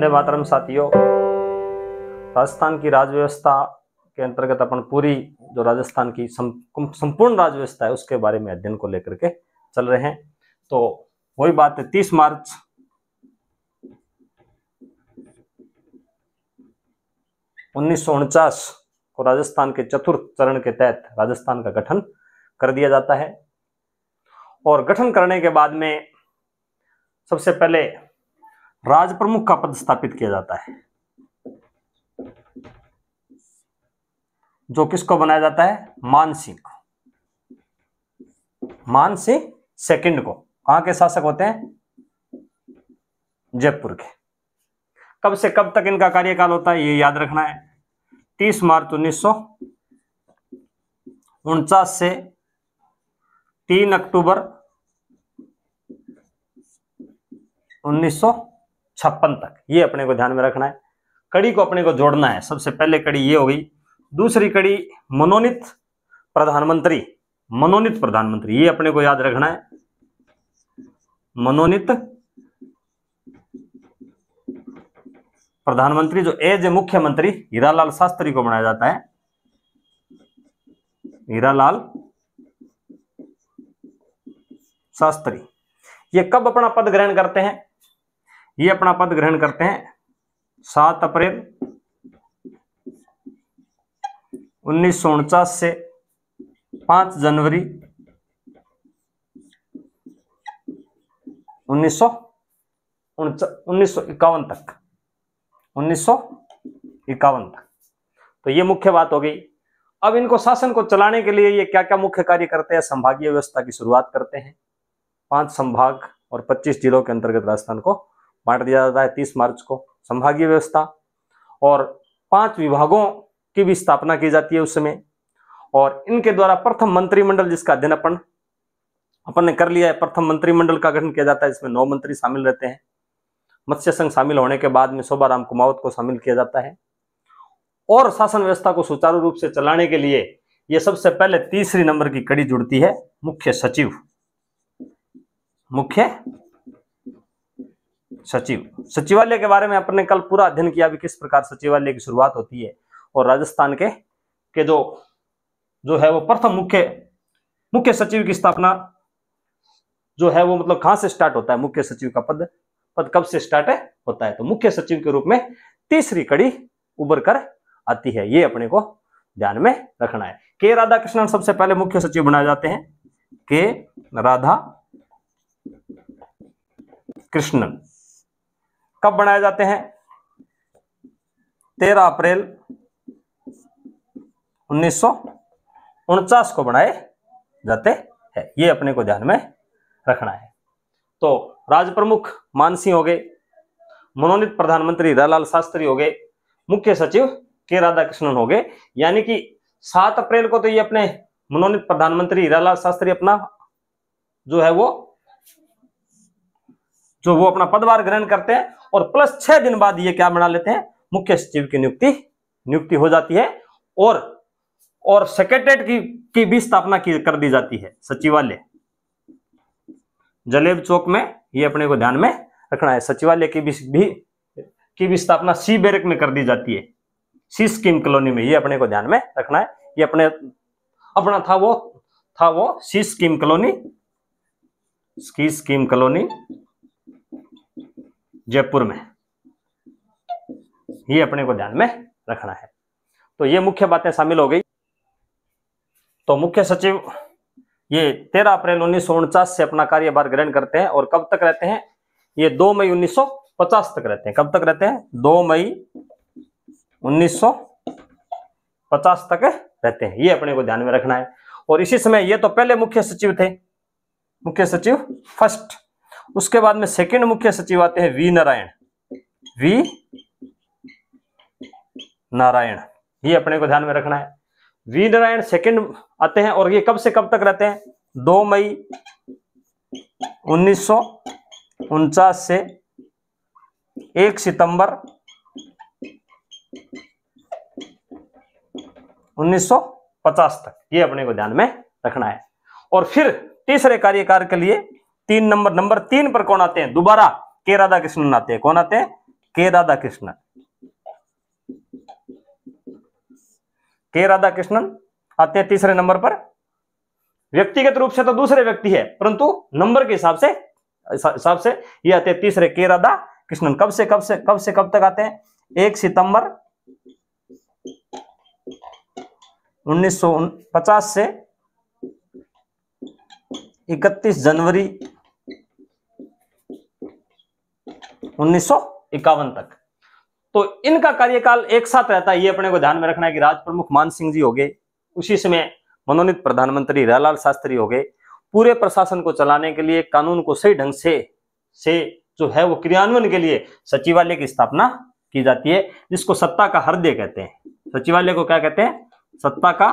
वंदे मातरम साथियों राजस्थान की राजव्यवस्था व्यवस्था के अंतर्गत अपन पूरी जो राजस्थान की संपूर्ण राज व्यवस्था है उसके बारे में अध्ययन को लेकर के चल रहे हैं तो वही बात है तीस मार्च उन्नीस को राजस्थान के चतुर्थ चरण के तहत राजस्थान का गठन कर दिया जाता है और गठन करने के बाद में सबसे पहले राज प्रमुख का पद स्थापित किया जाता है जो किसको बनाया जाता है मानसिंह को मानसिंह सेकेंड को कहां के शासक होते हैं जयपुर के कब से कब तक इनका कार्यकाल होता है ये याद रखना है तीस मार्च उन्नीस सौ उनचास से तीन अक्टूबर उन्नीस सौ छप्पन तक ये अपने को ध्यान में रखना है कड़ी को अपने को जोड़ना है सबसे पहले कड़ी ये हो गई दूसरी कड़ी मनोनीत प्रधानमंत्री मनोनीत प्रधानमंत्री ये अपने को याद रखना है मनोनीत प्रधानमंत्री जो एज ए मुख्यमंत्री हीरालाल शास्त्री को बनाया जाता है हीरालाल शास्त्री ये कब अपना पद ग्रहण करते हैं ये अपना पद ग्रहण करते हैं सात अप्रैल उन्नीस से पांच जनवरी उन्नीस सौ उन्नीस सौ इक्यावन तक उन्नीस सौ इक्यावन तक तो ये मुख्य बात हो गई अब इनको शासन को चलाने के लिए ये क्या क्या मुख्य कार्य करते हैं संभागीय व्यवस्था की शुरुआत करते हैं पांच संभाग और 25 जिलों के अंतर्गत राजस्थान को बांट दिया जाता है तीस मार्च को संभागीय व्यवस्था और पांच विभागों की भी स्थापना की जाती है उस समय और इनके द्वारा प्रथम मंत्रिमंडल जिसका अध्ययन अपन अपन ने कर लिया है प्रथम मंत्रिमंडल का गठन किया जाता है इसमें नौ मंत्री शामिल रहते हैं मत्स्य संघ शामिल होने के बाद में शोभा राम कुमावत को शामिल किया जाता है और शासन व्यवस्था को सुचारू रूप से चलाने के लिए यह सबसे पहले तीसरी नंबर की कड़ी जुड़ती है मुख्य सचिव मुख्य सचिव सचिवालय के बारे में अपने कल पूरा अध्ययन किया भी किस प्रकार सचिवालय की शुरुआत होती है और राजस्थान के के जो जो है वो प्रथम मुख्य मुख्य सचिव की स्थापना जो है वो मतलब कहां से स्टार्ट होता है मुख्य सचिव का पद पद कब से स्टार्ट होता है तो मुख्य सचिव के रूप में तीसरी कड़ी उभर कर आती है ये अपने को ध्यान में रखना है के राधा कृष्णन सबसे पहले मुख्य सचिव बनाए जाते हैं के राधा कृष्णन कब बनाए जाते हैं तेरह अप्रैल उन्नीस को बनाए जाते हैं ये अपने को ध्यान में रखना है तो राज प्रमुख हो गए मनोनीत प्रधानमंत्री रालाल शास्त्री हो गए मुख्य सचिव के राधाकृष्णन हो गए यानी कि सात अप्रैल को तो ये अपने मनोनीत प्रधानमंत्री रालाल शास्त्री अपना जो है वो जो वो अपना पदभार ग्रहण करते हैं और प्लस छह दिन बाद ये क्या बना लेते हैं मुख्य सचिव की नियुक्ति नियुक्ति हो जाती है और और सेक्रेटरेट की की भी स्थापना की कर दी जाती है सचिवालय जलेब चौक में ये अपने को ध्यान में रखना है सचिवालय की भी, भी की भी स्थापना सी बैरक में कर दी जाती है सी स्कीम कॉलोनी में ये अपने को ध्यान में रखना है ये अपने अपना था वो था वो सी स्कीम कॉलोनी स्की स्कीम कॉलोनी जयपुर में ये अपने को ध्यान में रखना है तो ये मुख्य बातें शामिल हो गई तो मुख्य सचिव ये तेरह अप्रैल उन्नीस से अपना कार्यभार ग्रहण करते हैं और कब तक रहते हैं ये दो मई 1950 तक रहते हैं कब तक रहते हैं दो मई 1950 तक रहते हैं ये अपने को ध्यान में रखना है और इसी समय ये तो पहले मुख्य सचिव थे मुख्य सचिव फर्स्ट उसके बाद में सेकंड मुख्य सचिव आते हैं वी नारायण वी नारायण ये अपने को ध्यान में रखना है वी नारायण सेकंड आते हैं और ये कब से कब तक रहते हैं दो मई उन्नीस से एक सितंबर उन्नीस तक ये अपने को ध्यान में रखना है और फिर तीसरे कार्यकाल के लिए तीन नंबर नंबर तीन पर कौन आते हैं दोबारा के राधा कृष्णन आते हैं कौन आते हैं के राधा कृष्णन के राधा कृष्णन आते हैं तीसरे नंबर पर व्यक्तिगत रूप से तो दूसरे व्यक्ति है परंतु नंबर के हिसाब से हिसाब से ये आते हैं तीसरे के राधा कृष्णन कब से कब से कब से कब तक आते हैं एक सितंबर उन्नीस से इकतीस जनवरी उन्नीस तक तो इनका कार्यकाल एक साथ रहता है ये अपने को ध्यान में रखना है कि राज प्रमुख मान सिंह जी हो गए उसी समय मनोनीत प्रधानमंत्री रालाल शास्त्री हो गए पूरे प्रशासन को चलाने के लिए कानून को सही ढंग से से जो है वो क्रियान्वयन के लिए सचिवालय की स्थापना की जाती है जिसको सत्ता का हृदय कहते हैं सचिवालय को क्या कहते हैं सत्ता का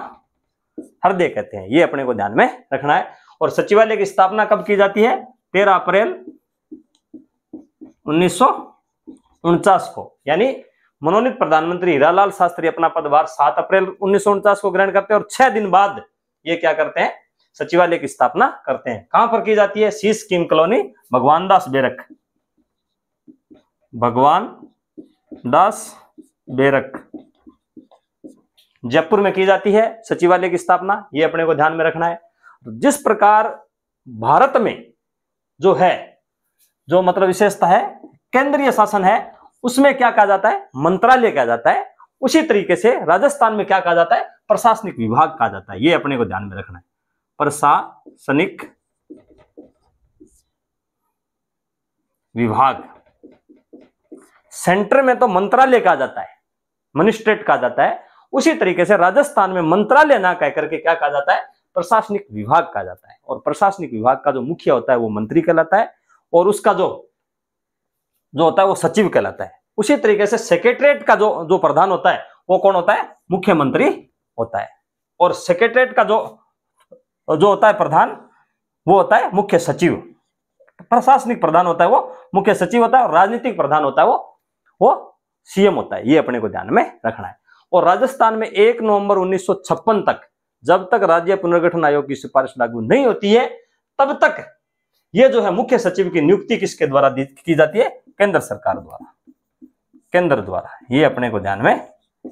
हृदय कहते हैं ये अपने को ध्यान में रखना है और सचिवालय की स्थापना कब की जाती है तेरह अप्रैल उन्नीस को यानी मनोनीत प्रधानमंत्री हीरालाल शास्त्री अपना पदभार सात अप्रैल उन्नीस को ग्रहण करते हैं और छह दिन बाद ये क्या करते हैं सचिवालय की स्थापना करते हैं कहां पर की जाती है शीश किम कॉलोनी भगवान दास बेरक भगवान दास बेरक जयपुर में की जाती है सचिवालय की स्थापना ये अपने को ध्यान में रखना है जिस प्रकार भारत में जो है जो मतलब विशेषता है केंद्रीय शासन है उसमें क्या कहा जाता है मंत्रालय कहा जाता है उसी तरीके से राजस्थान में क्या कहा जाता है प्रशासनिक विभाग कहा जाता है ये अपने को ध्यान में रखना है प्रशासनिक विभाग सेंटर में तो मंत्रालय कहा जाता है मजिस्ट्रेट कहा जाता है उसी तरीके से राजस्थान में मंत्रालय ना कह करके क्या कहा जाता है प्रशासनिक विभाग कहा जाता है और प्रशासनिक विभाग का जो मुखिया होता है वो मंत्री कहलाता है और उसका जो जो होता है वो सचिव कहलाता है उसी तरीके से सेक्रेटरेट का जो जो प्रधान होता है वो कौन होता है मुख्यमंत्री होता है और सेक्रेटरेट का जो जो होता है प्रधान वो होता है मुख्य सचिव प्रशासनिक प्रधान होता है वो मुख्य सचिव होता है और राजनीतिक प्रधान होता है वो वो सीएम होता है ये अपने को ध्यान में रखना है और राजस्थान में एक नवंबर उन्नीस तक जब तक राज्य पुनर्गठन आयोग की सिफारिश लागू नहीं होती है तब तक ये जो है मुख्य सचिव की नियुक्ति किसके द्वारा की जाती है केंद्र सरकार द्वारा केंद्र द्वारा ये अपने को ध्यान में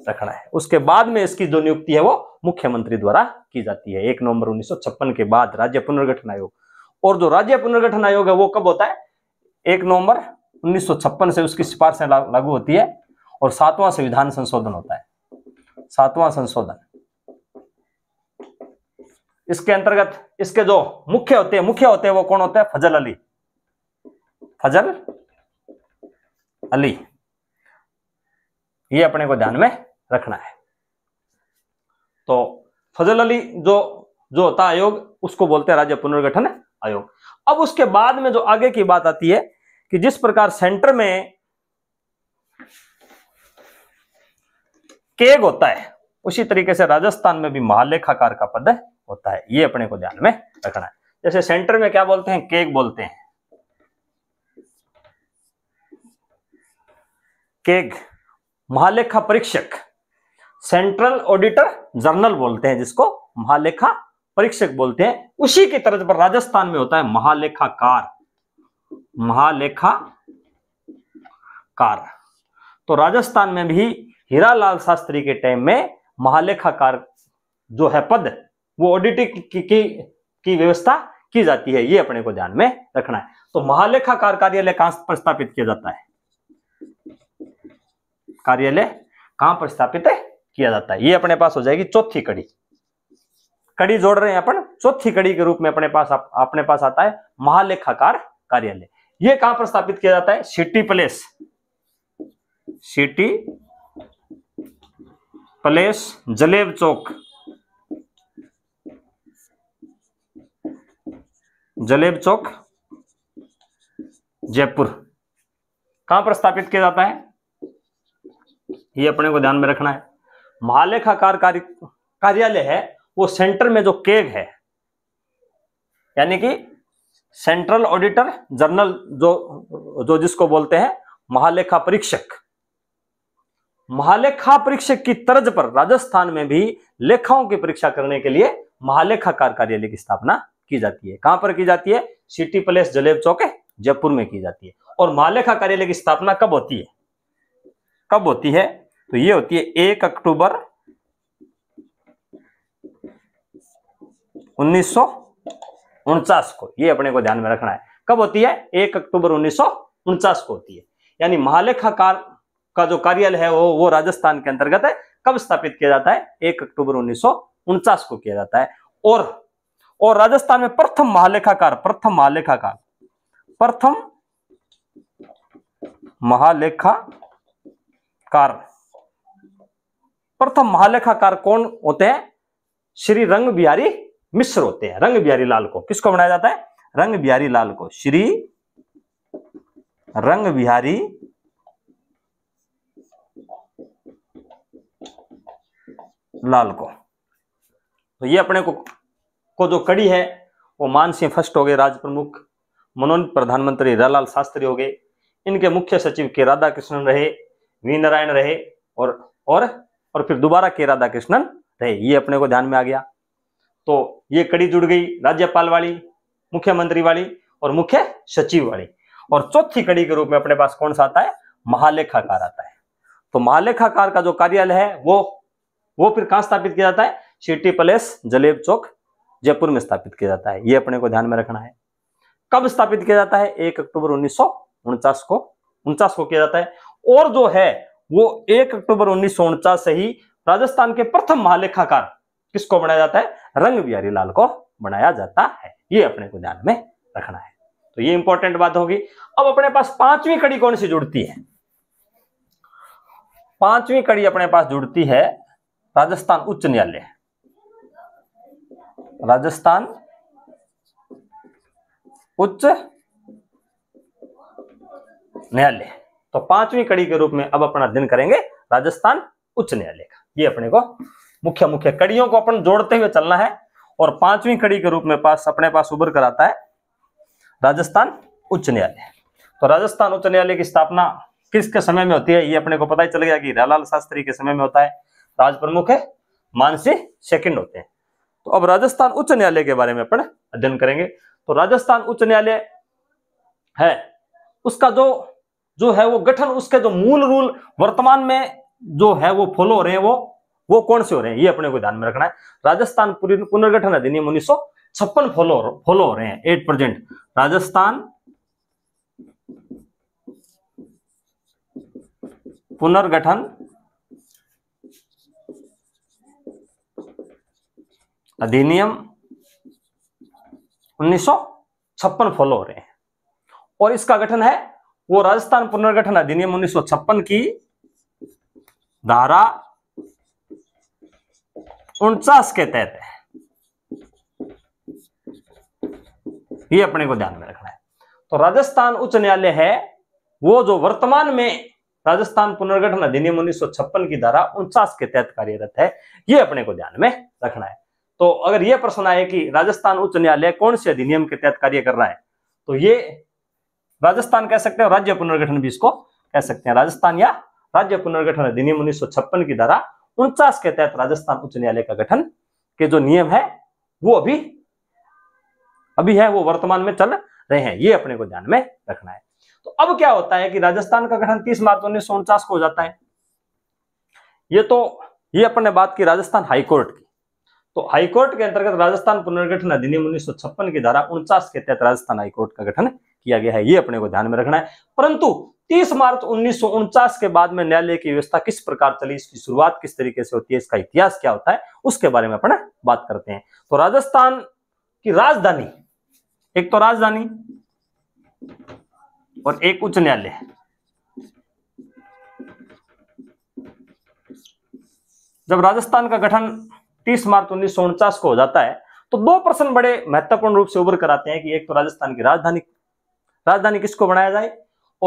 रखना है उसके बाद में इसकी जो नियुक्ति है वो मुख्यमंत्री द्वारा की जाती है एक नवंबर उन्नीस के बाद राज्य पुनर्गठन आयोग और जो राज्य पुनर्गठन आयोग है वो कब होता है एक नवंबर उन्नीस से उसकी सिफारिशें लागू होती है और सातवां संविधान संशोधन होता है सातवां संशोधन इसके अंतर्गत इसके जो मुख्य होते हैं मुख्य होते हैं वो कौन होते हैं फजल अली फजल अली ये अपने को ध्यान में रखना है तो फजल अली जो जो होता आयोग उसको बोलते हैं राज्य पुनर्गठन आयोग अब उसके बाद में जो आगे की बात आती है कि जिस प्रकार सेंटर में केग होता है उसी तरीके से राजस्थान में भी महालेखाकार का पद है होता है ये अपने को ध्यान में रखना है जैसे सेंटर में क्या बोलते हैं केक बोलते हैं केग महालेखा परीक्षक सेंट्रल ऑडिटर जर्नल बोलते हैं जिसको महालेखा परीक्षक बोलते हैं उसी की तरह पर राजस्थान में होता है महालेखाकार महालेखा कार तो राजस्थान में भी हीरालाल शास्त्री के टाइम में महालेखाकार जो है पद वो ऑडिटिंग की, की, की व्यवस्था की जाती है ये अपने को ध्यान में रखना है तो महालेखाकार कार्यालय कहां पर स्थापित किया जाता है कार्यालय कहां पर स्थापित किया जाता है ये अपने पास हो जाएगी चौथी कड़ी कड़ी जोड़ रहे हैं अपन चौथी कड़ी के रूप में अपने पास आप, अपने पास आता है महालेखाकार कार्यालय ये कहां पर स्थापित किया जाता है सिटी प्लेस सिटी प्लेस जलेब चौक जलेब चौक जयपुर कहां पर स्थापित किया जाता है ये अपने को ध्यान में रखना है महालेखाकार कार्यालय है वो सेंटर में जो केग है यानी कि सेंट्रल ऑडिटर जनरल जो जो जिसको बोलते हैं महालेखा परीक्षक महालेखा परीक्षक की तर्ज पर राजस्थान में भी लेखाओं की परीक्षा करने के लिए महालेखाकार कार्यालय की स्थापना की जाती है कहां पर की जाती है सिटी प्लेस जलेब चौक जयपुर में की जाती है और महालेखा कार्यालय की स्थापना कब होती है कब होती है तो ये होती है एक अक्टूबर 1949 को ये अपने को ध्यान में रखना है कब होती है एक अक्टूबर उन्नीस को होती है यानी महालेखा कार का जो कार्यालय है वो वो राजस्थान के अंतर्गत है कब स्थापित किया जाता है एक अक्टूबर उन्नीस को किया जाता है और और राजस्थान में प्रथम महालेखाकार प्रथम महालेखाकार प्रथम महालेखाकार प्रथम महालेखाकार कौन होते हैं श्री रंग बिहारी मिश्र होते हैं रंग बिहारी लाल को किसको बनाया जाता है रंग बिहारी लाल को श्री रंग बिहारी लाल को तो ये अपने को को जो कड़ी है वो मान सिंह फर्स्ट हो गए राज्य प्रमुख मनोनीत प्रधानमंत्री रालाल शास्त्री हो गए इनके मुख्य सचिव के राधा कृष्णन रहे वी नारायण रहे और और और फिर दोबारा के राधा कृष्णन रहे ये अपने को ध्यान में आ गया तो ये कड़ी जुड़ गई राज्यपाल वाली मुख्यमंत्री वाली और मुख्य सचिव वाली और चौथी कड़ी के रूप में अपने पास कौन सा आता है महालेखाकार आता है तो महालेखाकार का जो कार्यालय है वो वो फिर कहां स्थापित किया जाता है सिटी पैलेस जलेब चौक जयपुर में स्थापित किया जाता है ये अपने को ध्यान में रखना है कब स्थापित किया जाता है एक अक्टूबर उन्नीस को उनचास को किया जाता है और जो है वो एक अक्टूबर उन्नीस से ही राजस्थान के प्रथम महालेखाकार किसको बनाया जाता है रंग बिहारी लाल को बनाया जाता है ये अपने को ध्यान में रखना है तो ये इंपॉर्टेंट बात होगी अब अपने पास पांचवी कड़ी कौन सी जुड़ती है पांचवी कड़ी अपने पास जुड़ती है राजस्थान उच्च न्यायालय राजस्थान उच्च न्यायालय तो पांचवी कड़ी के रूप में अब अपना दिन करेंगे राजस्थान उच्च न्यायालय का ये अपने को मुख्य मुख्य कड़ियों को अपन जोड़ते हुए चलना है और पांचवी कड़ी के रूप में पास अपने पास उभर कर आता है राजस्थान उच्च न्यायालय तो राजस्थान उच्च न्यायालय की स्थापना किसके समय में होती है ये अपने को पता ही चल गया कि रालाल शास्त्री के समय में होता है राज प्रमुख है मानसी सेकंड होते हैं तो अब राजस्थान उच्च न्यायालय के बारे में अपन अध्ययन करेंगे तो राजस्थान उच्च न्यायालय है उसका जो जो है वो गठन उसके जो मूल रूल वर्तमान में जो है वो फॉलो हो रहे हैं वो वो कौन से हो रहे हैं ये अपने को ध्यान में रखना है राजस्थान पुनर्गठन अधिनियम उन्नीस सौ छप्पन फॉलो फॉलो हो रहे हैं एट परसेंट राजस्थान पुनर्गठन अधिनियम उन्नीस फॉलो हो रहे हैं और इसका गठन है वो राजस्थान पुनर्गठन अधिनियम उन्नीस की धारा उनचास के तहत है ये अपने को ध्यान में रखना है तो राजस्थान उच्च न्यायालय है वो जो वर्तमान में राजस्थान पुनर्गठन अधिनियम उन्नीस की धारा उनचास के तहत कार्यरत है ये अपने को ध्यान में रखना है तो अगर यह प्रश्न आए कि राजस्थान उच्च न्यायालय कौन से अधिनियम के तहत कार्य कर रहा है तो ये राजस्थान कह सकते हैं राज्य पुनर्गठन भी इसको कह सकते हैं राजस्थान या राज्य पुनर्गठन अधिनियम उन्नीस की धारा उनचास के तहत राजस्थान उच्च न्यायालय का गठन के जो नियम है वो अभी अभी है वो वर्तमान में चल रहे हैं ये अपने को ध्यान में रखना है तो अब क्या होता है कि राजस्थान का गठन 30 मार्च उन्नीस को हो जाता है ये तो ये अपन ने बात की राजस्थान हाईकोर्ट की तो हाईकोर्ट के अंतर्गत राजस्थान पुनर्गठन अधिनियम उन्नीस की धारा उनचास के तहत राजस्थान हाईकोर्ट का गठन किया गया है ये अपने को ध्यान में रखना है परंतु 30 मार्च उन्नीस के बाद में न्यायालय की व्यवस्था किस प्रकार चली इसकी शुरुआत किस तरीके से होती है इसका इतिहास क्या होता है उसके बारे में अपन बात करते हैं तो राजस्थान की राजधानी एक तो राजधानी और एक उच्च न्यायालय जब राजस्थान का गठन तीस मार्च उन्नीस को हो जाता है तो दो प्रश्न बड़े महत्वपूर्ण रूप से उभर आते हैं कि एक तो राजस्थान की राजधानी राजधानी किसको बनाया जाए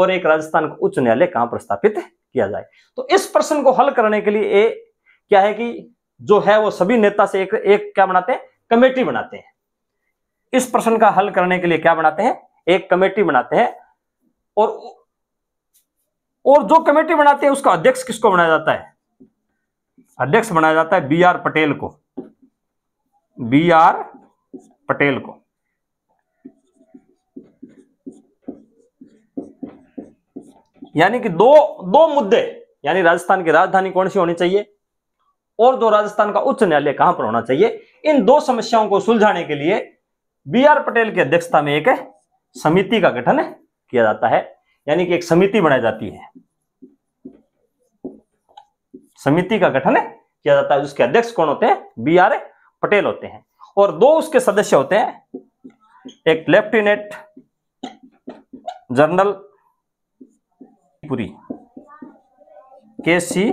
और एक राजस्थान को उच्च न्यायालय कहां प्रस्तापित किया जाए तो इस प्रश्न को हल करने के लिए ए, क्या है कि जो है वो सभी नेता से एक एक क्या बनाते हैं कमेटी बनाते हैं इस प्रश्न का हल करने के लिए क्या बनाते हैं एक कमेटी बनाते हैं और और जो कमेटी बनाते हैं उसका अध्यक्ष किसको बनाया जाता है अध्यक्ष बनाया जाता है बी आर पटेल को बी आर पटेल को यानी कि दो दो मुद्दे यानी राजस्थान की राजधानी कौन सी होनी चाहिए और दो राजस्थान का उच्च न्यायालय कहां पर होना चाहिए इन दो समस्याओं को सुलझाने के लिए बी आर पटेल की अध्यक्षता में एक समिति का गठन किया जाता है यानी कि एक समिति बनाई जाती है समिति का गठन किया जाता है उसके अध्यक्ष कौन होते हैं बी आर पटेल होते हैं और दो उसके सदस्य होते हैं एक लेफ्टिनेंट जनरल पुरी के सी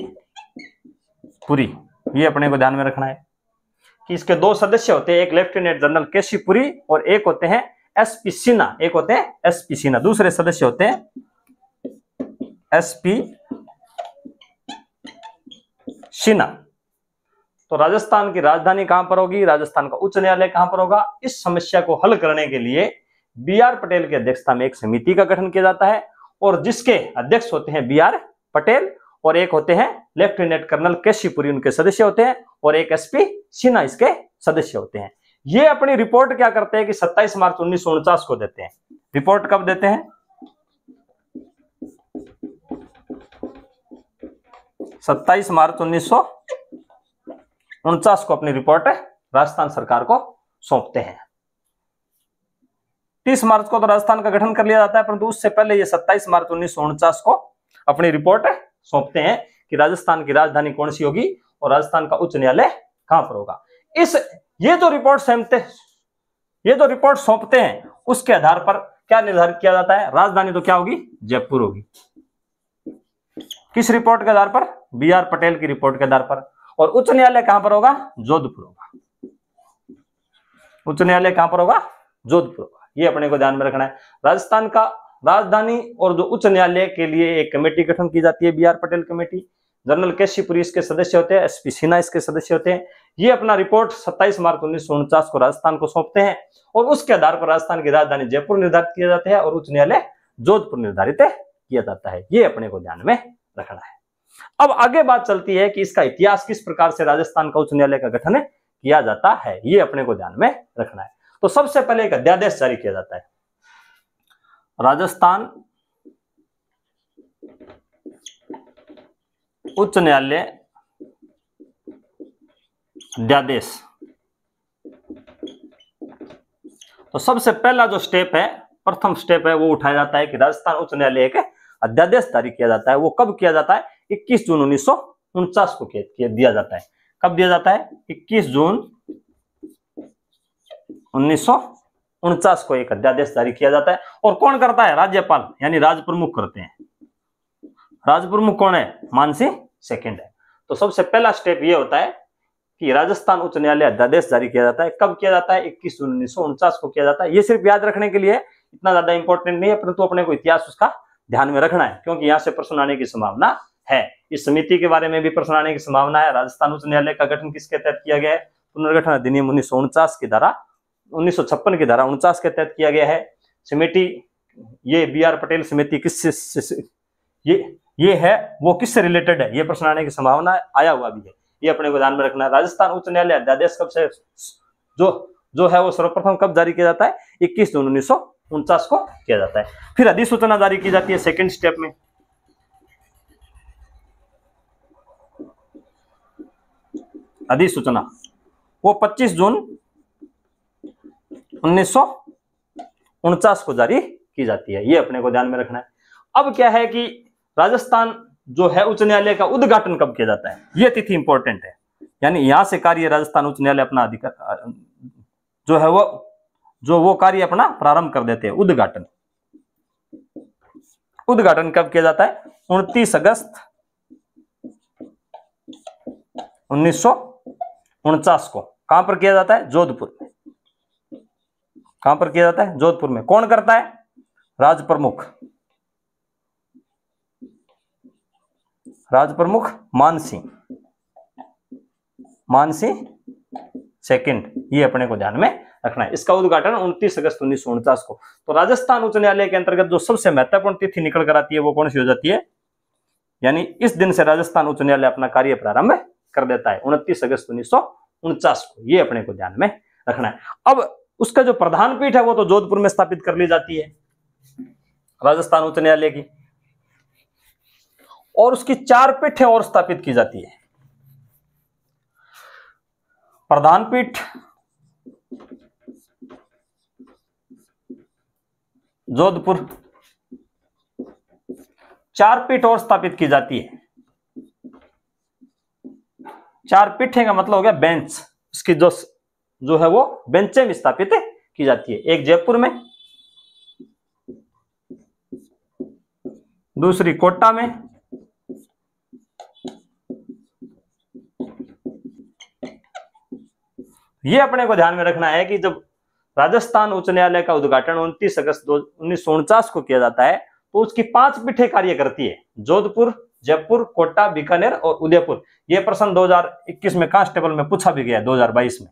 पुरी ये अपने को ध्यान में रखना है कि इसके दो सदस्य होते हैं एक लेफ्टिनेंट जनरल के सी पुरी और एक होते हैं एस पी सिन्हा एक होते हैं एस पी सिन्हा दूसरे सदस्य होते हैं एस पी सिन्हा तो राजस्थान की राजधानी कहां पर होगी राजस्थान का उच्च न्यायालय कहां पर होगा इस समस्या को हल करने के लिए बी आर पटेल की अध्यक्षता में एक समिति का गठन किया जाता है और जिसके अध्यक्ष होते हैं बी आर पटेल और एक होते हैं लेफ्टिनेंट कर्नल केशीपुरी उनके सदस्य होते हैं और एक एसपी सिन्हा इसके सदस्य होते हैं ये अपनी रिपोर्ट क्या करते हैं कि सत्ताईस मार्च उन्नीस को देते हैं रिपोर्ट कब देते हैं सत्ताईस मार्च उन्नीस उनचास को अपनी रिपोर्ट राजस्थान सरकार को सौंपते हैं तीस मार्च को तो राजस्थान का गठन कर लिया जाता है परंतु उससे पहले ये 27 मार्च उन्नीस को अपनी रिपोर्ट सौंपते हैं कि राजस्थान की राजधानी कौन सी होगी और राजस्थान का उच्च न्यायालय कहां पर होगा इस ये जो रिपोर्ट सौंपते ये जो रिपोर्ट सौंपते हैं उसके आधार पर क्या निर्धारित किया जाता है राजधानी तो क्या होगी जयपुर होगी किस रिपोर्ट के आधार पर बी आर पटेल की रिपोर्ट के आधार पर और उच्च न्यायालय कहां पर होगा जोधपुर होगा उच्च न्यायालय कहां पर होगा जोधपुर होगा ये अपने को ध्यान में रखना है राजस्थान का राजधानी और जो उच्च न्यायालय के लिए एक कमेटी गठन की जाती है B R Patel committee general केशीपुरी इसके सदस्य होते हैं एसपी सिन्हा इसके सदस्य होते हैं ये अपना रिपोर्ट 27 मार्च उन्नीस को राजस्थान को सौंपते हैं और उसके आधार पर राजस्थान की राजधानी जयपुर निर्धारित किया जाता है और उच्च न्यायालय जोधपुर निर्धारित किया जाता है ये अपने को ध्यान में रखना है अब आगे बात चलती है कि इसका इतिहास किस प्रकार से राजस्थान का उच्च न्यायालय का गठन किया जाता है ये अपने को ध्यान में रखना है तो सबसे पहले एक अध्यादेश जारी किया जाता है राजस्थान उच्च न्यायालय अध्यादेश तो सबसे पहला जो स्टेप है प्रथम स्टेप है वो उठाया जाता है कि राजस्थान उच्च न्यायालय एक अध्यादेश जारी किया जाता है वो कब किया जाता है इक्कीस जून उन्नीस सौ उनचास को दिया जाता है कब दिया जाता है इक्कीस जून उन्नीस उनचास को एक अध्यादेश जारी किया जाता है और कौन करता है राज्यपाल यानी राज प्रमुख करते हैं राज प्रमुख कौन है मानसी सेकंड है तो सबसे पहला स्टेप यह होता है कि राजस्थान उच्च न्यायालय अध्यादेश जारी किया जाता है कब किया जाता है इक्कीस जून उन्नीस को किया जाता है यह सिर्फ याद रखने के लिए इतना ज्यादा इंपॉर्टेंट नहीं है परंतु अपने को इतिहास उसका ध्यान में रखना है क्योंकि यहां से प्रश्न आने की संभावना है इस समिति के बारे में भी प्रश्न आने की संभावना है राजस्थान उच्च न्यायालय का गठन किसके तहत किया गया है पुनर्गठन अधिनियम उन्नीस की धारा उन्नीस की धारा उनचास के तहत किया गया है समिति ये बी आर पटेल समिति किस ये ये है वो किससे रिलेटेड है ये प्रश्न आने की संभावना आया हुआ भी है ये अपने को ध्यान में रखना है राजस्थान उच्च न्यायालय अध्यादेश कब से जो जो है वो सर्वप्रथम कब जारी किया जाता है इक्कीस जून उन्नीस को किया जाता है फिर अधिसूचना जारी की जाती है सेकेंड स्टेप में अधिसूचना वो 25 जून उन्नीस को जारी की जाती है ये अपने को ध्यान में रखना है अब क्या है कि राजस्थान जो है उच्च न्यायालय का उद्घाटन कब किया जाता है यह तिथि इंपॉर्टेंट है यानी यहां से कार्य राजस्थान उच्च न्यायालय अपना अधिकार जो है वो जो वो कार्य अपना प्रारंभ कर देते हैं उद्घाटन उद्घाटन कब किया जाता है 29 अगस्त उनचास को कहां पर किया जाता है जोधपुर में कहां पर किया जाता है जोधपुर में कौन करता है राज प्रमुख राज प्रमुख मानसिंह मानसिंह सेकंड ये अपने को ध्यान में रखना है इसका उद्घाटन 29 अगस्त उन्नीस को तो राजस्थान उच्च न्यायालय के अंतर्गत जो सबसे महत्वपूर्ण तिथि निकल कर आती है वो कौन सी हो जाती है यानी इस दिन से राजस्थान उच्च न्यायालय अपना कार्य प्रारंभ कर देता है उनतीस अगस्त उन्नीस को ये अपने को ध्यान में रखना है अब उसका जो प्रधान पीठ है वो तो जोधपुर में स्थापित कर ली जाती है राजस्थान उच्च न्यायालय की और उसकी चार पीठें और स्थापित की जाती है प्रधान पीठ जोधपुर चार पीठ और स्थापित की जाती है चार पीठे का मतलब हो गया बेंच इसकी जो जो है वो बेंचे में स्थापित की जाती है एक जयपुर में दूसरी कोटा में ये अपने को ध्यान में रखना है कि जब राजस्थान उच्च न्यायालय का उद्घाटन 29 अगस्त दो को किया जाता है तो उसकी पांच पीठे कार्य करती है जोधपुर जयपुर कोटा बीकानेर और उदयपुर ये प्रश्न 2021 में कांस्टेबल में पूछा भी गया 2022 में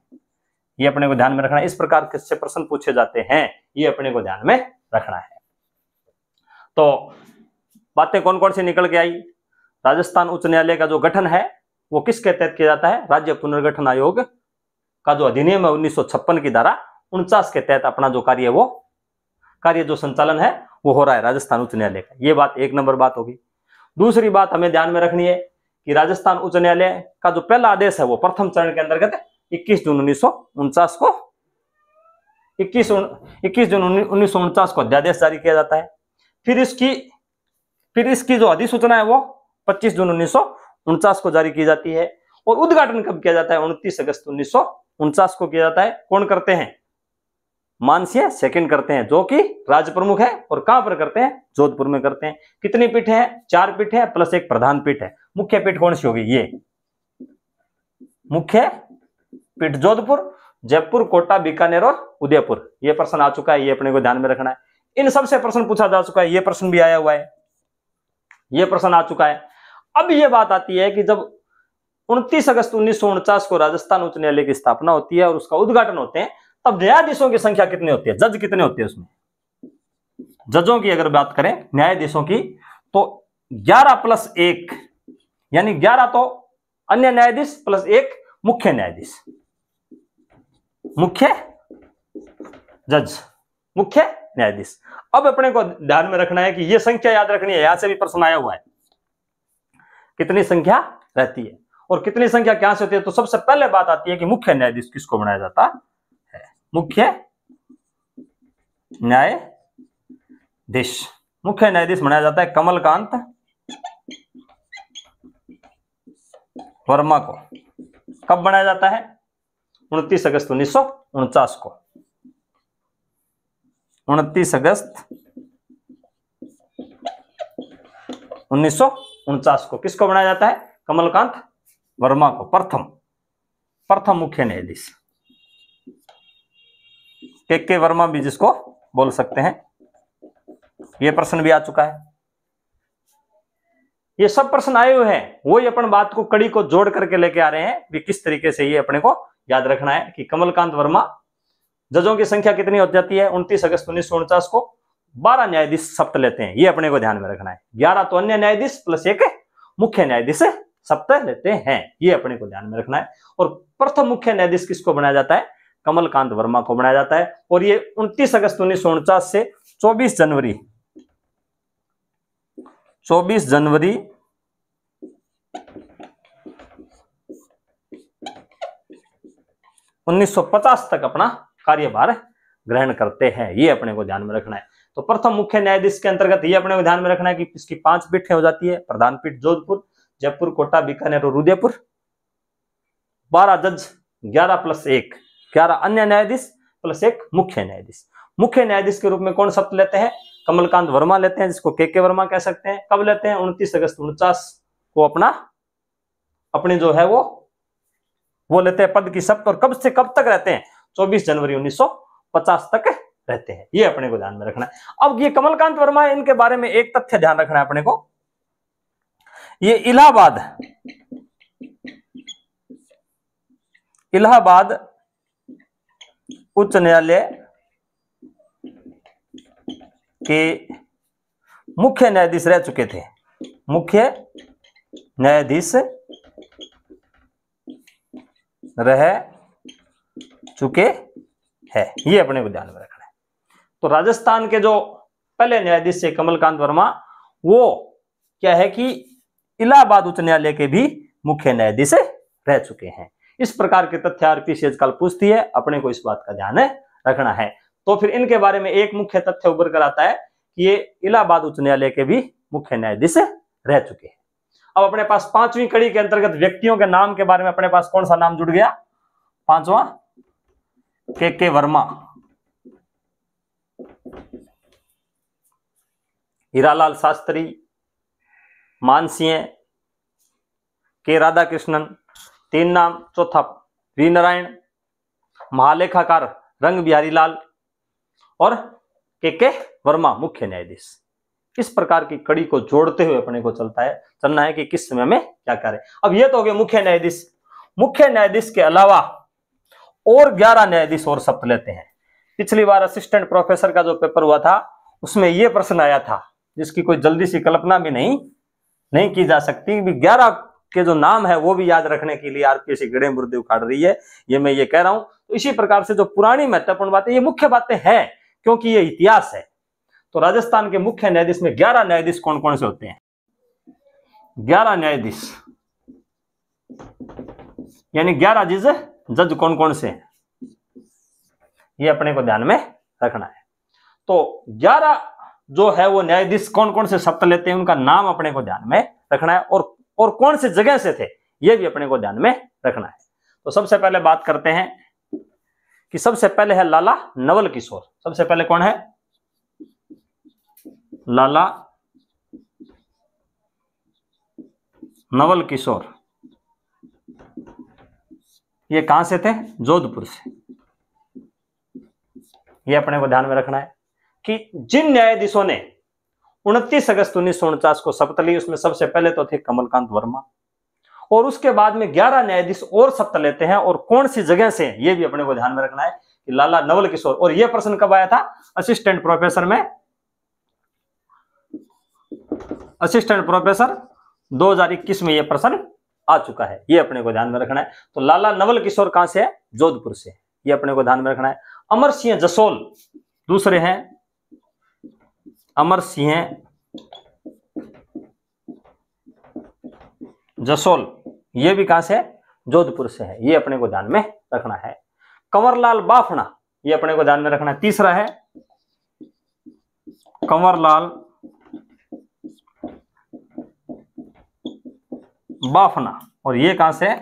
ये अपने को ध्यान में रखना है इस प्रकार से प्रश्न पूछे जाते हैं ये अपने को ध्यान में रखना है तो बातें कौन कौन सी निकल के आई राजस्थान उच्च न्यायालय का जो गठन है वो किसके तहत किया जाता है राज्य पुनर्गठन आयोग का जो अधिनियम है उन्नीस की धारा उनचास के तहत अपना जो कार्य वो कार्य जो संचालन है वो हो रहा है राजस्थान उच्च न्यायालय का ये बात एक नंबर बात होगी दूसरी बात हमें ध्यान में रखनी है कि राजस्थान उच्च न्यायालय का जो पहला आदेश है वो प्रथम चरण के अंतर्गत इक्कीस जून उन्नीस को इक्कीस इक्कीस जून उन्नीस को अध्यादेश जारी किया जाता है फिर इसकी फिर इसकी जो अधिसूचना है वो 25 जून उन्नीस को जारी की जाती है और उद्घाटन कब किया जाता है उनतीस अगस्त उन्नीस को किया जाता है कौन करते हैं मानसीय सेकंड करते हैं जो कि राज्य प्रमुख है और कहां पर करते हैं जोधपुर में करते हैं कितनी पीठ है चार पीठ है प्लस एक प्रधान पीठ है मुख्य पीठ कौन सी होगी ये मुख्य पीठ जोधपुर जयपुर कोटा बीकानेर और उदयपुर ये प्रश्न आ चुका है ये अपने को ध्यान में रखना है इन सबसे प्रश्न पूछा जा चुका है ये प्रश्न भी आया हुआ है ये प्रश्न आ चुका है अब ये बात आती है कि जब 29 अगस्त उन्नीस को राजस्थान उच्च न्यायालय की स्थापना होती है और उसका उद्घाटन होते हैं अब न्यायाधीशों की संख्या कितनी होती है जज कितने होते हैं उसमें जजों की अगर बात करें न्यायाधीशों की तो 11 प्लस एक यानी 11 तो अन्य न्यायाधीश प्लस एक मुख्य न्यायाधीश मुख्य जज मुख्य न्यायाधीश अब अपने को ध्यान में रखना है कि यह संख्या याद रखनी है यहां से भी प्रश्न आया हुआ है कितनी संख्या रहती है और कितनी संख्या कहां से होती है तो सबसे पहले बात आती है कि मुख्य न्यायाधीश किसको बनाया जाता मुख्य न्यायाधीश मुख्य न्यायाधीश बनाया जाता है कमलकांत वर्मा को कब बनाया जाता है उनतीस अगस्त उन्नीस सौ उनचास को उनतीस अगस्त उन्नीस सौ उनचास को किसको बनाया जाता है कमलकांत वर्मा को प्रथम प्रथम मुख्य न्यायाधीश के के वर्मा भी जिसको बोल सकते हैं ये प्रश्न भी आ चुका है ये सब प्रश्न आए हुए हैं वही अपन बात को कड़ी को जोड़ करके लेके आ रहे हैं कि किस तरीके से ये अपने को याद रखना है कि कमलकांत वर्मा जजों की संख्या कितनी हो जाती है उनतीस अगस्त उन्नीस को बारह न्यायाधीश सप्त लेते हैं ये अपने को ध्यान में रखना है ग्यारह तो अन्य न्यायाधीश प्लस एक मुख्य न्यायाधीश सप्त लेते हैं ये अपने को ध्यान में रखना है और प्रथम मुख्य न्यायाधीश किसको बनाया जाता है कमलकांत वर्मा को बनाया जाता है और ये 29 अगस्त उन्नीस से 24 जनवरी 24 जनवरी 1950 तक अपना कार्यभार ग्रहण करते हैं ये अपने को ध्यान में रखना है तो प्रथम मुख्य न्यायाधीश के अंतर्गत ये अपने को ध्यान में रखना है कि इसकी पांच पीठें हो जाती है प्रधान पीठ जोधपुर जयपुर कोटा बीकानेर और उदयपुर बारह जज ग्यारह प्लस एक रहा अन्य न्यायाधीश प्लस एक मुख्य न्यायाधीश मुख्य न्यायाधीश के रूप में कौन शब्द लेते हैं कमलकांत वर्मा लेते हैं जिसको के के वर्मा कह सकते हैं कब लेते हैं उनतीस अगस्त उनचास को अपना अपने जो है वो वो लेते हैं पद की शपथ और कब से कब तक रहते हैं 24 जनवरी 1950 तक रहते हैं ये अपने को ध्यान में रखना है अब ये कमलकांत वर्मा है इनके बारे में एक तथ्य ध्यान रखना है अपने को ये इलाहाबाद इलाहाबाद उच्च न्यायालय के मुख्य न्यायाधीश रह चुके थे मुख्य न्यायाधीश रह चुके हैं ये अपने को ध्यान में रखना है तो राजस्थान के जो पहले न्यायाधीश थे कमलकांत वर्मा वो क्या है कि इलाहाबाद उच्च न्यायालय के भी मुख्य न्यायाधीश रह चुके हैं इस प्रकार के तथ्य आरपी सेजकाल पूछती है अपने को इस बात का ध्यान रखना है तो फिर इनके बारे में एक मुख्य तथ्य उभर कर आता है कि ये इलाहाबाद उच्च न्यायालय के भी मुख्य न्यायाधीश रह चुके हैं अब अपने पास पांचवी कड़ी के अंतर्गत व्यक्तियों के नाम के बारे में अपने पास कौन सा नाम जुड़ गया पांचवा के के वर्मा हीरालाल शास्त्री मानसिंह के राधाकृष्णन तीन नाम चौथा वी नारायण महालेखाकार रंग बिहारी लाल और के के वर्मा मुख्य न्यायाधीश इस प्रकार की कड़ी को जोड़ते हुए अपने को चलता है चलना है कि किस समय में क्या करें अब यह तो हो गया मुख्य न्यायाधीश मुख्य न्यायाधीश के अलावा और ग्यारह न्यायाधीश और शब्द लेते हैं पिछली बार असिस्टेंट प्रोफेसर का जो पेपर हुआ था उसमें यह प्रश्न आया था जिसकी कोई जल्दी सी कल्पना भी नहीं नहीं की जा सकती ग्यारह के जो नाम है वो भी याद रखने के लिए आरपीएससी गणे मुर्दे उखाड़ रही है ये मैं ये कह रहा हूं तो इसी प्रकार से जो पुरानी महत्वपूर्ण बातें ये मुख्य बातें हैं क्योंकि ये इतिहास है तो राजस्थान के मुख्य न्यायाधीश में ग्यारह न्यायाधीश कौन कौन से होते हैं ग्यारह न्यायाधीश यानी ग्यारह जज जज कौन कौन से हैं ये अपने को ध्यान में रखना है तो ग्यारह जो है वो न्यायाधीश कौन कौन से शब्द लेते हैं उनका नाम अपने को ध्यान में रखना है और और कौन से जगह से थे ये भी अपने को ध्यान में रखना है तो सबसे पहले बात करते हैं कि सबसे पहले है लाला नवल किशोर सबसे पहले कौन है लाला नवल किशोर ये कहां से थे जोधपुर से ये अपने को ध्यान में रखना है कि जिन न्यायाधीशों ने उनतीस अगस्त उन्नीस को शपथ ली उसमें सबसे पहले तो थे कमलकांत वर्मा और उसके बाद में 11 न्यायाधीश और शपथ लेते हैं और कौन सी जगह से ये भी अपने को ध्यान में रखना है कि लाला नवल किशोर और यह प्रश्न कब आया था असिस्टेंट प्रोफेसर में असिस्टेंट प्रोफेसर 2021 में यह प्रश्न आ चुका है यह अपने को ध्यान में रखना है तो लाला नवल किशोर कहां से है जोधपुर से यह अपने को ध्यान में रखना है अमर सिंह जसोल दूसरे हैं अमर सिंह जसोल ये भी कहां से जोधपुर से है ये अपने को ध्यान में रखना है कंवरलाल बाफना ये अपने को ध्यान में रखना है तीसरा है कंवरलाल बाफना और ये कहां से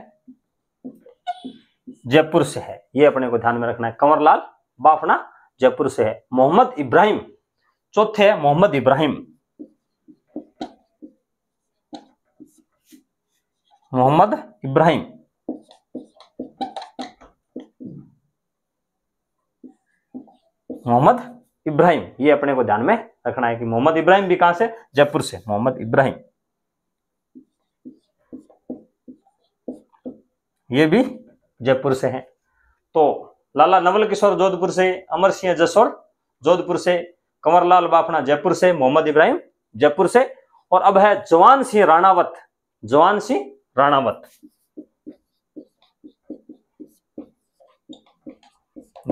जयपुर से है ये अपने को ध्यान में रखना है कंवरलाल बाफना जयपुर से है मोहम्मद इब्राहिम चौथे है मोहम्मद इब्राहिम मोहम्मद इब्राहिम मोहम्मद इब्राहिम ये अपने को ध्यान में रखना है कि मोहम्मद इब्राहिम भी कहां से जयपुर से मोहम्मद इब्राहिम ये भी जयपुर से हैं तो लाला नवल किशोर जोधपुर से अमर सिंह जसोर जोधपुर से कंवरलाल बाफना जयपुर से मोहम्मद इब्राहिम जयपुर से और अब है जवान सिंह राणावत जवान सिंह राणावत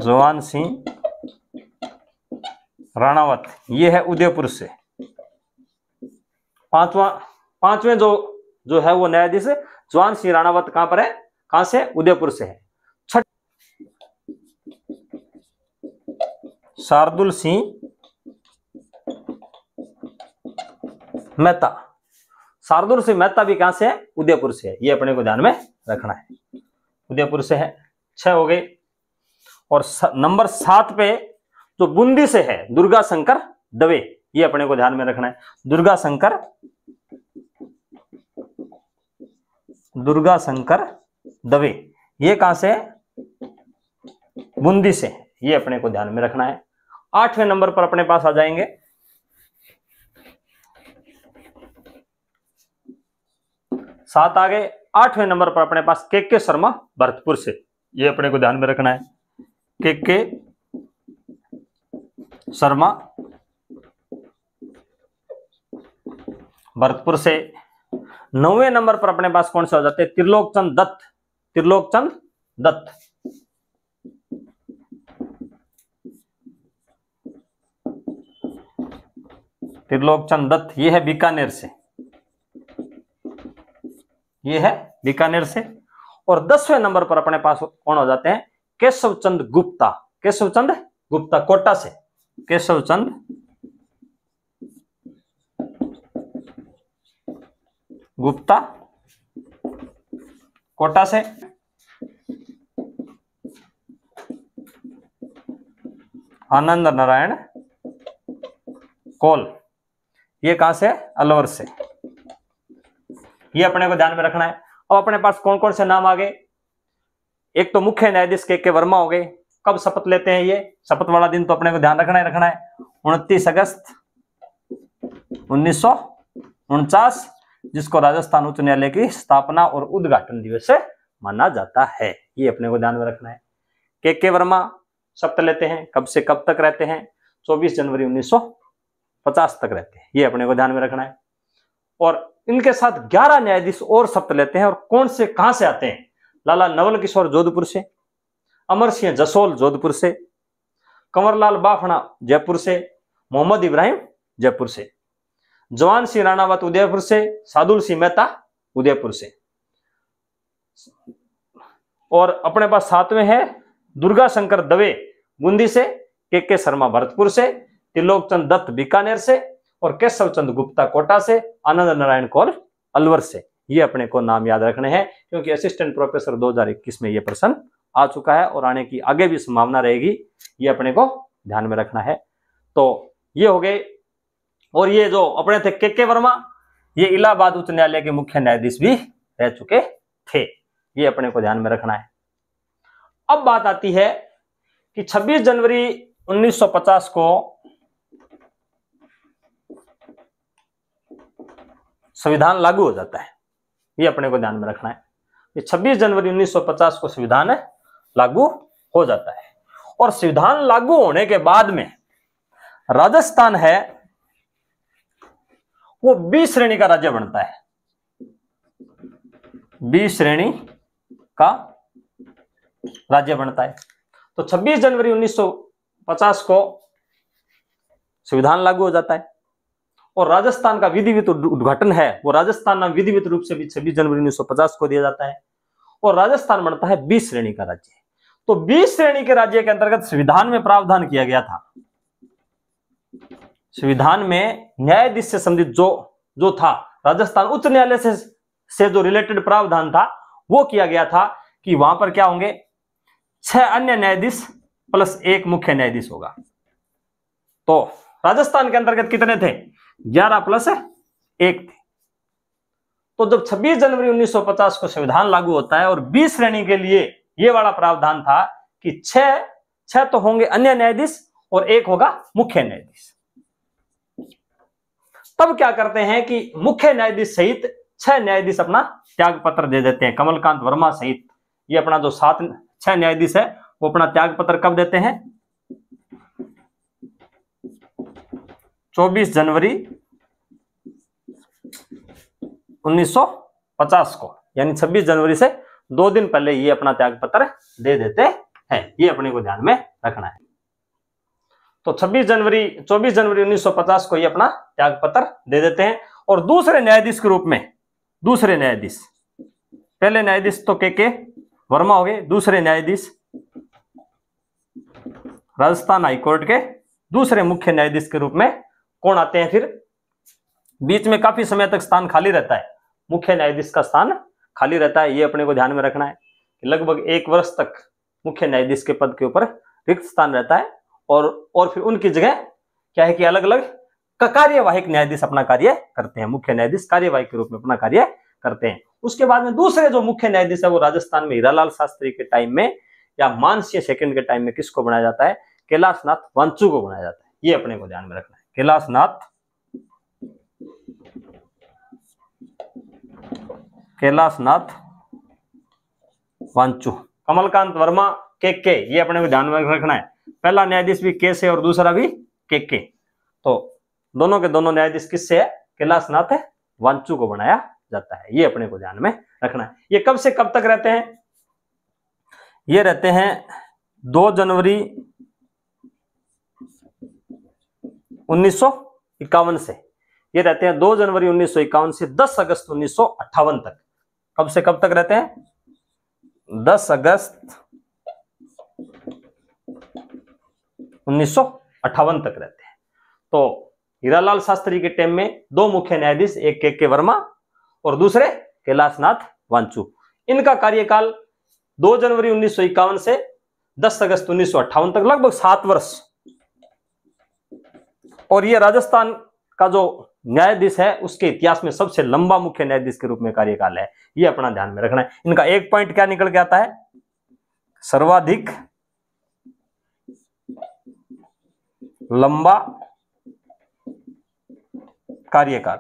जवान सिंह राणावत ये है उदयपुर से पांचवा पांचवें जो जो है वो न्यायाधीश जवान सिंह राणावत कहां पर है कहां से उदयपुर से है छठ शार्दुल सिंह मेहता शार्दुल सिंह मेहता भी कहां से है उदयपुर से है ये अपने को ध्यान में रखना है उदयपुर से है छह हो गए और नंबर सात पे जो बूंदी से है दुर्गा शंकर दवे ये अपने को ध्यान में रखना है दुर्गा शंकर दुर्गा शंकर दवे ये कहां से बूंदी से ये अपने को ध्यान में रखना है आठवें नंबर पर अपने पास आ जाएंगे सात आ गए आठवें नंबर पर अपने पास के के शर्मा भरतपुर से ये अपने को ध्यान में रखना है के के शर्मा भरतपुर से नौवे नंबर पर अपने पास कौन से हो जाते हैं त्रिलोक चंद दत्त त्रिलोक चंद दत्त त्रिलोक चंद दत्त ये है बीकानेर से ये है बीकानेर से और दसवें नंबर पर अपने पास कौन हो जाते हैं केशव चंद गुप्ता केशव चंद गुप्ता कोटा से केशव चंद गुप्ता कोटा से आनंद नारायण कोल ये कहां से अलवर से ये अपने को ध्यान में रखना है अब अपने पास कौन कौन से नाम आ गए एक तो मुख्य न्यायाधीश के के वर्मा हो गए कब शपथ लेते हैं ये शपथ वाला दिन तो अपने को ध्यान रखना है रखना है उनतीस अगस्त उन्नीस जिसको राजस्थान उच्च न्यायालय की स्थापना और उद्घाटन दिवस माना जाता है ये अपने को ध्यान में रखना है के के वर्मा शपथ लेते हैं कब से कब तक रहते हैं 24 जनवरी 1950 तक रहते हैं ये अपने को ध्यान में रखना है और इनके साथ 11 न्यायाधीश और सप्त लेते हैं और कौन से कहां से आते हैं लाला नवल किशोर जोधपुर से अमर सिंह जसोल जोधपुर से कंवरलाल बाफना जयपुर से मोहम्मद इब्राहिम जयपुर से जवान सिंह राणावत उदयपुर से सादुल सिंह मेहता उदयपुर से और अपने पास सातवें हैं दुर्गा शंकर दवे बूंदी से के के शर्मा भरतपुर से चंद दत्त बीकानेर से और केशव चंद गुप्ता कोटा से आनंद नारायण कौर अलवर से ये अपने को नाम याद रखने हैं क्योंकि असिस्टेंट प्रोफेसर 2021 में ये प्रश्न आ चुका है और आने की आगे भी संभावना रहेगी ये अपने को ध्यान में रखना है तो ये हो गए और ये जो अपने थे के के वर्मा ये इलाहाबाद उच्च न्यायालय के मुख्य न्यायाधीश भी रह चुके थे ये अपने को ध्यान में रखना है अब बात आती है कि 26 जनवरी 1950 को संविधान लागू हो जाता है ये अपने को ध्यान में रखना है ये 26 जनवरी 1950 को संविधान लागू हो जाता है और संविधान लागू होने के बाद में राजस्थान है वो बी श्रेणी का राज्य बनता है बी श्रेणी का राज्य बनता है तो 26 जनवरी 1950 को संविधान लागू हो जाता है और राजस्थान का विधिवित उद्घाटन है वो राजस्थान नाम विधिवित रूप से छब्बीस जनवरी उन्नीस को दिया जाता है और राजस्थान बनता है बीस श्रेणी का राज्य तो बीस श्रेणी के राज्य के अंतर्गत संविधान में प्रावधान किया गया था संविधान में न्यायाधीश से संबंधित जो जो था राजस्थान उच्च न्यायालय से से जो रिलेटेड प्रावधान था वो किया गया था कि वहां पर क्या होंगे छह अन्य न्यायाधीश प्लस एक मुख्य न्यायाधीश होगा तो राजस्थान के अंतर्गत कितने थे ग्यारह प्लस एक थी तो जब 26 जनवरी 1950 को संविधान लागू होता है और बीस श्रेणी के लिए यह वाला प्रावधान था कि छह तो होंगे अन्य न्यायाधीश और एक होगा मुख्य न्यायाधीश तब क्या करते हैं कि मुख्य न्यायाधीश सहित छह न्यायाधीश अपना त्याग पत्र दे देते हैं कमलकांत वर्मा सहित ये अपना जो सात छह न्यायाधीश है वो अपना त्याग पत्र कब देते हैं 24 जनवरी 1950 को यानी 26 जनवरी से दो दिन पहले ये अपना त्याग पत्र दे देते हैं ये अपने को ध्यान में रखना है तो 26 जनवरी 24 जनवरी 1950 को ये अपना त्याग पत्र दे देते हैं और दूसरे न्यायाधीश के रूप में दूसरे न्यायाधीश पहले न्यायाधीश तो के के वर्मा हो गए दूसरे न्यायाधीश राजस्थान हाईकोर्ट के दूसरे मुख्य न्यायाधीश के रूप में कौन आते हैं फिर बीच में काफी समय तक स्थान खाली रहता है मुख्य न्यायाधीश का स्थान खाली रहता है ये अपने को ध्यान में रखना है लगभग एक वर्ष तक मुख्य न्यायाधीश के पद के ऊपर रिक्त स्थान रहता है और और फिर उनकी जगह क्या है कि अलग अलग कार्यवाहिक न्यायाधीश अपना कार्य करते हैं मुख्य न्यायाधीश कार्यवाहिक के रूप में अपना कार्य करते हैं उसके बाद में दूसरे जो मुख्य न्यायाधीश है वो राजस्थान में हीरालाल शास्त्री के टाइम में या मानसिंह सेकंड के टाइम में किसको बनाया जाता है कैलाशनाथ वंशु को बनाया जाता है ये अपने को ध्यान में रखना है कैलाशनाथ कैलाशनाथ वांचू कमलकांत वर्मा के के ये अपने को ध्यान में रखना है पहला न्यायाधीश भी के से और दूसरा भी के के तो दोनों के दोनों न्यायाधीश किससे है कैलाशनाथ वांचू को बनाया जाता है ये अपने को ध्यान में रखना है ये कब से कब तक रहते हैं ये रहते हैं दो जनवरी उन्नीस से ये रहते हैं 2 जनवरी उन्नीस से 10 अगस्त उन्नीस तक कब से कब तक रहते हैं 10 अगस्त उन्नीस तक रहते हैं तो हीरालाल शास्त्री के टाइम में दो मुख्य न्यायाधीश एक के के वर्मा और दूसरे कैलाशनाथ वांचू इनका कार्यकाल 2 जनवरी उन्नीस से 10 अगस्त उन्नीस तक लगभग सात वर्ष और ये राजस्थान का जो न्यायाधीश है उसके इतिहास में सबसे लंबा मुख्य न्यायाधीश के रूप में कार्यकाल है ये अपना ध्यान में रखना है इनका एक पॉइंट क्या निकल के आता है सर्वाधिक लंबा कार्यकाल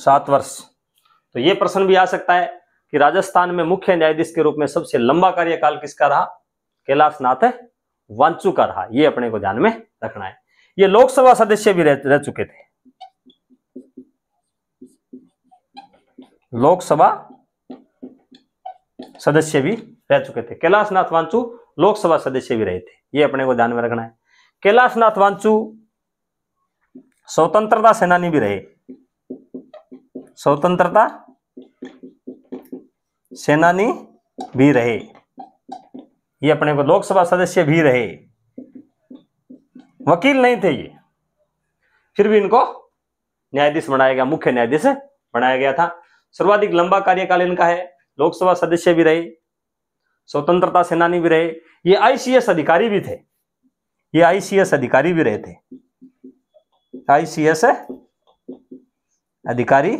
सात वर्ष तो ये प्रश्न भी आ सकता है कि राजस्थान में मुख्य न्यायाधीश के रूप में सबसे लंबा कार्यकाल किसका रहा कैलाश नाथ है चुका रहा ये अपने को ध्यान में रखना है ये लोकसभा सदस्य भी रह, रह चुके थे लोकसभा सदस्य भी रह चुके थे कैलाश नाथ वांचू लोकसभा सदस्य भी रहे थे ये अपने को ध्यान में रखना है कैलाश नाथ वांचु स्वतंत्रता सेनानी भी रहे स्वतंत्रता सेनानी भी रहे ये अपने को लोकसभा सदस्य भी रहे वकील नहीं थे ये फिर भी इनको न्यायाधीश बनाया गया मुख्य न्यायाधीश बनाया गया था सर्वाधिक लंबा कार्यकाल इनका है लोकसभा सदस्य भी रहे स्वतंत्रता सेनानी भी रहे ये आईसीएस अधिकारी भी थे ये आईसीएस अधिकारी भी रहे थे आईसीएस अधिकारी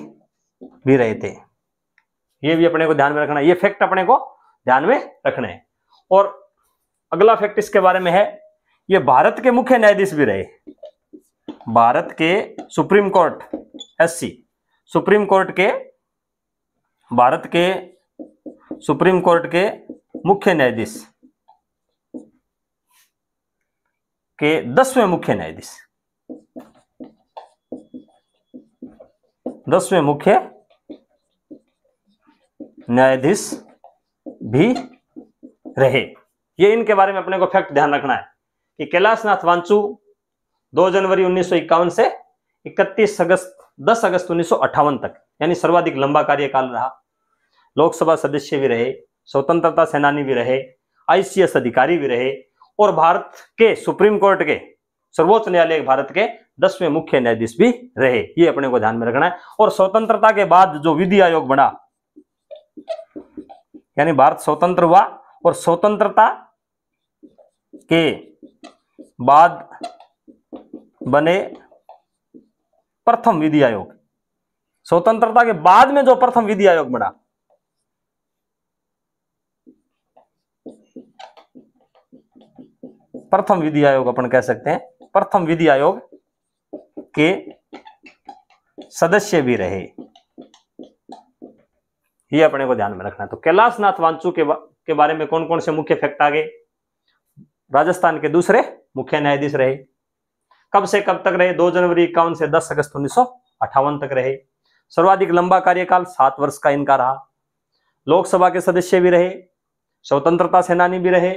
भी रहे थे ये भी अपने को ध्यान में रखना ये फैक्ट अपने को ध्यान में रखना है और अगला फैक्ट इसके बारे में है ये भारत के मुख्य न्यायाधीश भी रहे भारत के supreme court SC supreme court के भारत के सुप्रीम कोर्ट के मुख्य न्यायाधीश के दसवें मुख्य न्यायाधीश दसवें मुख्य न्यायाधीश भी रहे ये इनके बारे में अपने को फैक्ट ध्यान रखना है कि कैलाश नाथ वांचू 2 जनवरी उन्नीस से 31 अगस्त 10 अगस्त उन्नीस तक यानी सर्वाधिक लंबा कार्यकाल रहा लोकसभा सदस्य भी रहे स्वतंत्रता सेनानी भी रहे आईसीएस अधिकारी भी रहे और भारत के सुप्रीम कोर्ट के सर्वोच्च न्यायालय भारत के दसवें मुख्य न्यायाधीश भी रहे ये अपने को ध्यान में रखना है और स्वतंत्रता के बाद जो विधि आयोग बना यानी भारत स्वतंत्र हुआ और स्वतंत्रता के बाद बने प्रथम विधि आयोग स्वतंत्रता के बाद में जो प्रथम विधि आयोग बना प्रथम विधि आयोग अपन कह सकते हैं प्रथम विधि आयोग के सदस्य भी रहे ये अपने को ध्यान में रखना है तो कैलाश नाथ वांचू के के बारे में कौन कौन से मुख्य फैक्ट आ गए राजस्थान के दूसरे मुख्य न्यायाधीश रहे कब से कब तक रहे दो जनवरी इक्यावन से दस अगस्त उन्नीस तक रहे सर्वाधिक लंबा कार्यकाल सात वर्ष का इनका रहा लोकसभा के सदस्य भी रहे स्वतंत्रता सेनानी भी रहे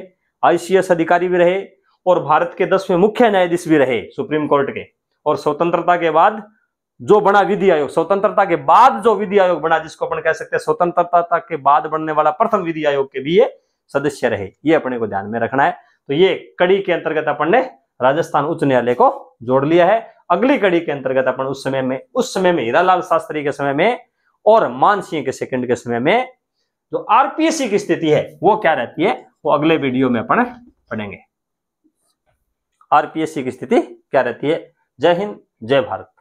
आईसीएस अधिकारी भी रहे और भारत के दसवें मुख्य न्यायाधीश भी रहे सुप्रीम कोर्ट के और स्वतंत्रता के बाद जो बना विधि आयोग स्वतंत्रता के बाद जो विधि आयोग बना जिसको अपन कह सकते हैं स्वतंत्रता के बाद बनने वाला प्रथम विधि आयोग के भी ये सदस्य रहे ये अपने को ध्यान में रखना है तो ये कड़ी के अंतर्गत अपन ने राजस्थान उच्च न्यायालय को जोड़ लिया है अगली कड़ी के अंतर्गत अपन उस समय में उस समय में हीरालाल शास्त्री के समय में और मान के सेकंड के समय में जो आरपीएससी की स्थिति है वो क्या रहती है वो अगले वीडियो में अपन पढ़ेंगे आरपीएससी की स्थिति क्या रहती है जय हिंद जय भारत